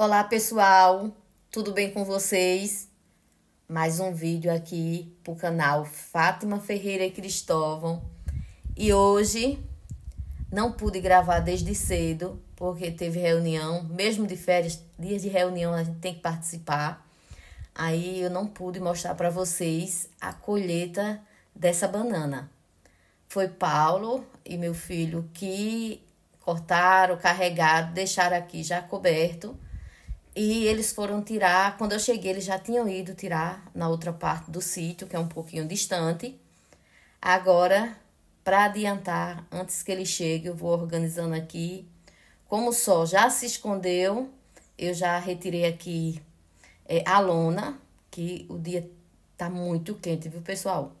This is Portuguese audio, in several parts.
Olá pessoal, tudo bem com vocês? Mais um vídeo aqui pro canal Fátima Ferreira e Cristóvão. E hoje não pude gravar desde cedo, porque teve reunião, mesmo de férias, dias de reunião a gente tem que participar. Aí eu não pude mostrar para vocês a colheita dessa banana. Foi Paulo e meu filho que cortaram, carregaram, deixaram aqui já coberto e eles foram tirar, quando eu cheguei, eles já tinham ido tirar na outra parte do sítio, que é um pouquinho distante. Agora, para adiantar, antes que ele chegue, eu vou organizando aqui. Como o sol já se escondeu, eu já retirei aqui é, a lona, que o dia tá muito quente, viu, pessoal?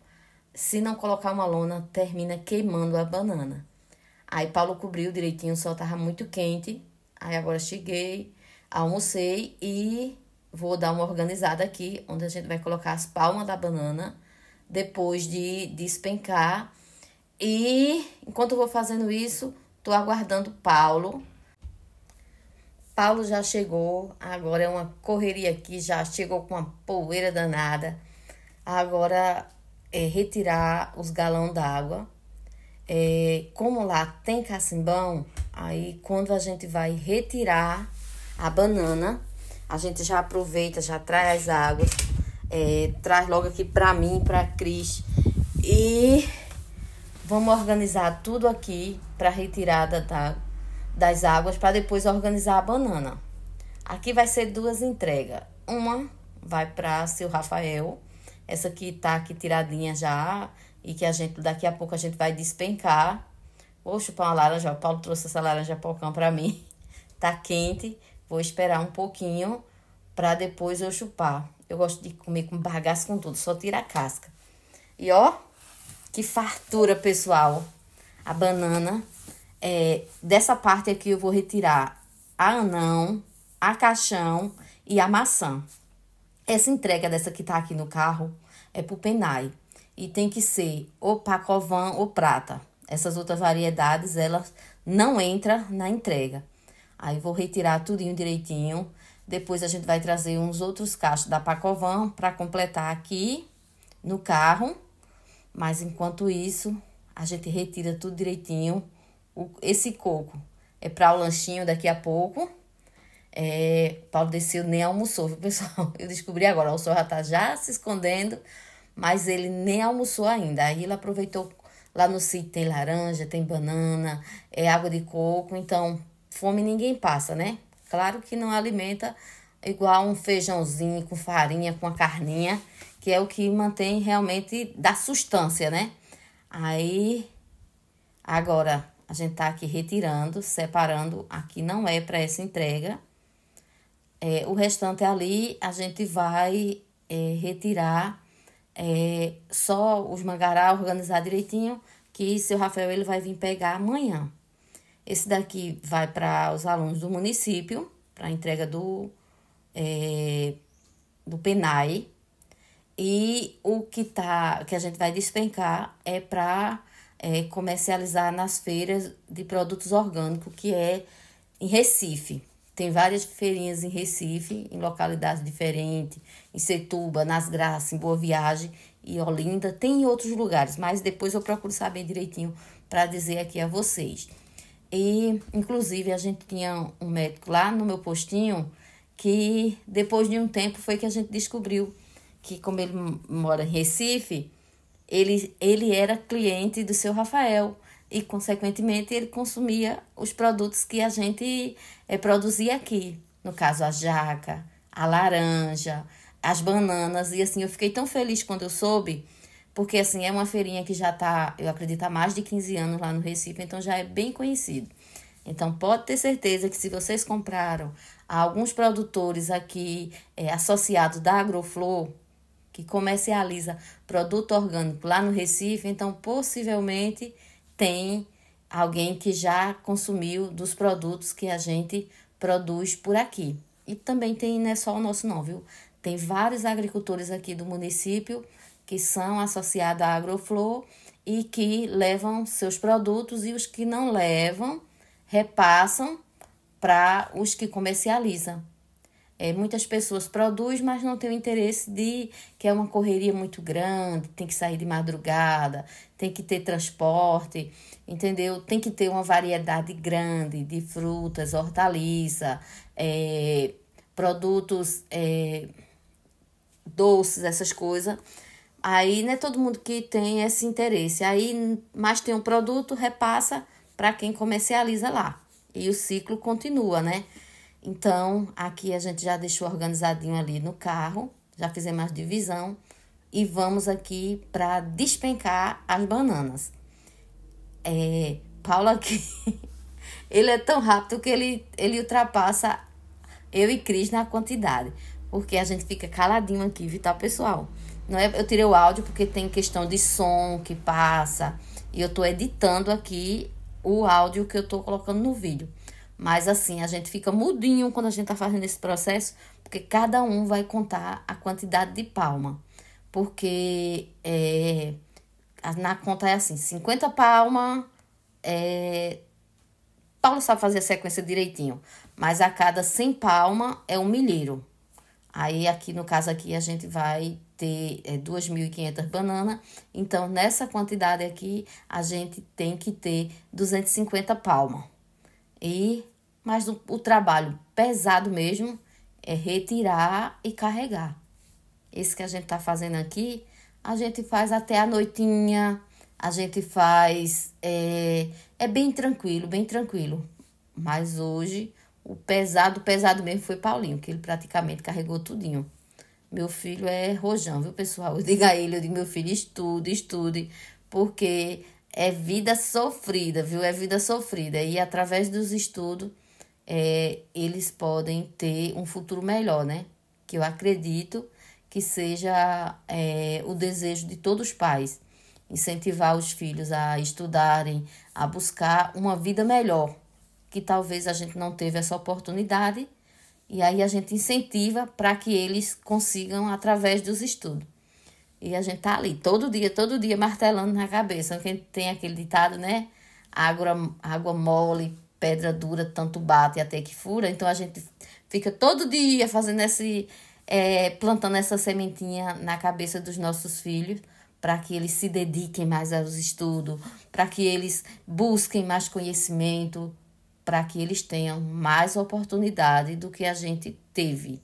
Se não colocar uma lona, termina queimando a banana. Aí Paulo cobriu direitinho, o sol tava muito quente. Aí agora cheguei, Almocei e vou dar uma organizada aqui, onde a gente vai colocar as palmas da banana depois de despencar. E enquanto eu vou fazendo isso, tô aguardando Paulo. Paulo já chegou, agora é uma correria aqui, já chegou com uma poeira danada. Agora é retirar os galão d'água. É, como lá tem cacimbão, aí quando a gente vai retirar a banana. A gente já aproveita, já traz as águas, é, traz logo aqui para mim, para Cris. E vamos organizar tudo aqui para retirada da, das águas, para depois organizar a banana. Aqui vai ser duas entregas. Uma vai para seu Rafael. Essa aqui tá aqui tiradinha já e que a gente daqui a pouco a gente vai despencar. Vou chupar uma laranja. O Paulo trouxe essa laranja pocão para mim. Tá quente. Vou esperar um pouquinho para depois eu chupar. Eu gosto de comer com bagaço com tudo, só tira a casca. E ó, que fartura, pessoal. A banana. É, dessa parte aqui eu vou retirar a anão, a caixão e a maçã. Essa entrega dessa que tá aqui no carro é pro Penai. E tem que ser ou pacovan ou prata. Essas outras variedades, elas não entram na entrega. Aí vou retirar tudinho direitinho. Depois a gente vai trazer uns outros cachos da Pacovan para completar aqui no carro. Mas enquanto isso, a gente retira tudo direitinho. O, esse coco é para o lanchinho daqui a pouco. É, Paulo desceu nem almoçou, viu, pessoal? Eu descobri agora, o sol já tá já se escondendo, mas ele nem almoçou ainda. Aí ele aproveitou lá no sítio tem laranja, tem banana, é água de coco, então fome ninguém passa, né? Claro que não alimenta igual um feijãozinho com farinha, com a carninha, que é o que mantém realmente da sustância, né? Aí agora a gente tá aqui retirando, separando, aqui não é para essa entrega. É, o restante ali a gente vai é, retirar é, só os mangará, organizar direitinho, que seu Rafael ele vai vir pegar amanhã. Esse daqui vai para os alunos do município, para a entrega do, é, do PENAI. E o que, tá, que a gente vai despencar é para é, comercializar nas feiras de produtos orgânicos, que é em Recife. Tem várias feirinhas em Recife, em localidades diferentes, em Setuba, Nas Graças, em Boa Viagem e Olinda. Tem em outros lugares, mas depois eu procuro saber direitinho para dizer aqui a vocês. E, inclusive, a gente tinha um médico lá no meu postinho que, depois de um tempo, foi que a gente descobriu que, como ele mora em Recife, ele, ele era cliente do seu Rafael e, consequentemente, ele consumia os produtos que a gente é, produzia aqui. No caso, a jaca, a laranja, as bananas. E, assim, eu fiquei tão feliz quando eu soube porque, assim, é uma feirinha que já está, eu acredito, há mais de 15 anos lá no Recife, então já é bem conhecido. Então, pode ter certeza que se vocês compraram alguns produtores aqui é, associados da Agroflor, que comercializa produto orgânico lá no Recife, então possivelmente tem alguém que já consumiu dos produtos que a gente produz por aqui. E também tem, não é só o nosso não, viu? Tem vários agricultores aqui do município que são associadas à Agroflor e que levam seus produtos e os que não levam repassam para os que comercializam. É, muitas pessoas produzem, mas não têm o interesse de que é uma correria muito grande, tem que sair de madrugada, tem que ter transporte, entendeu? Tem que ter uma variedade grande de frutas, hortaliça, é, produtos é, doces, essas coisas. Aí não é todo mundo que tem esse interesse. Aí, mas tem um produto, repassa para quem comercializa lá. E o ciclo continua, né? Então, aqui a gente já deixou organizadinho ali no carro, já fizemos a divisão e vamos aqui para despencar as bananas. É, Paulo aqui, ele é tão rápido que ele, ele ultrapassa eu e Cris na quantidade, porque a gente fica caladinho aqui, vital tá, pessoal. Não é, eu tirei o áudio porque tem questão de som que passa. E eu tô editando aqui o áudio que eu tô colocando no vídeo. Mas assim, a gente fica mudinho quando a gente tá fazendo esse processo, porque cada um vai contar a quantidade de palma. Porque é, na conta é assim, 50 palma, é, Paulo sabe fazer a sequência direitinho, mas a cada 100 palma é um milheiro. Aí aqui no caso aqui a gente vai ter é, 2.500 bananas, então nessa quantidade aqui a gente tem que ter 250 palmas. E mas o, o trabalho pesado mesmo é retirar e carregar. Esse que a gente tá fazendo aqui, a gente faz até a noitinha, a gente faz é, é bem tranquilo, bem tranquilo. Mas hoje o pesado, pesado mesmo foi Paulinho, que ele praticamente carregou tudinho. Meu filho é rojão, viu, pessoal? Eu digo a ele, eu digo, meu filho, estude, estude, porque é vida sofrida, viu? É vida sofrida. E através dos estudos, é, eles podem ter um futuro melhor, né? Que eu acredito que seja é, o desejo de todos os pais. Incentivar os filhos a estudarem, a buscar uma vida melhor, que talvez a gente não teve essa oportunidade e aí a gente incentiva para que eles consigam através dos estudos. E a gente tá ali todo dia, todo dia martelando na cabeça. Quem tem aquele ditado, né? Água, água mole, pedra dura, tanto bate até que fura. Então a gente fica todo dia fazendo esse. É, plantando essa sementinha na cabeça dos nossos filhos para que eles se dediquem mais aos estudos, para que eles busquem mais conhecimento, para que eles tenham mais oportunidade do que a gente teve.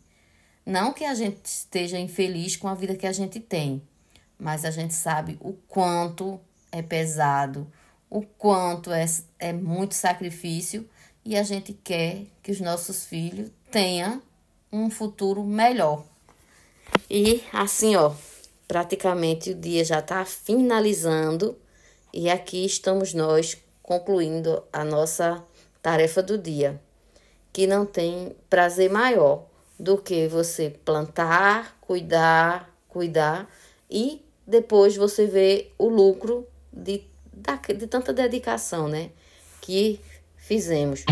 Não que a gente esteja infeliz com a vida que a gente tem, mas a gente sabe o quanto é pesado, o quanto é, é muito sacrifício e a gente quer que os nossos filhos tenham um futuro melhor. E assim, ó, praticamente o dia já está finalizando e aqui estamos nós concluindo a nossa tarefa do dia, que não tem prazer maior do que você plantar, cuidar, cuidar e depois você vê o lucro de, de tanta dedicação, né? Que fizemos.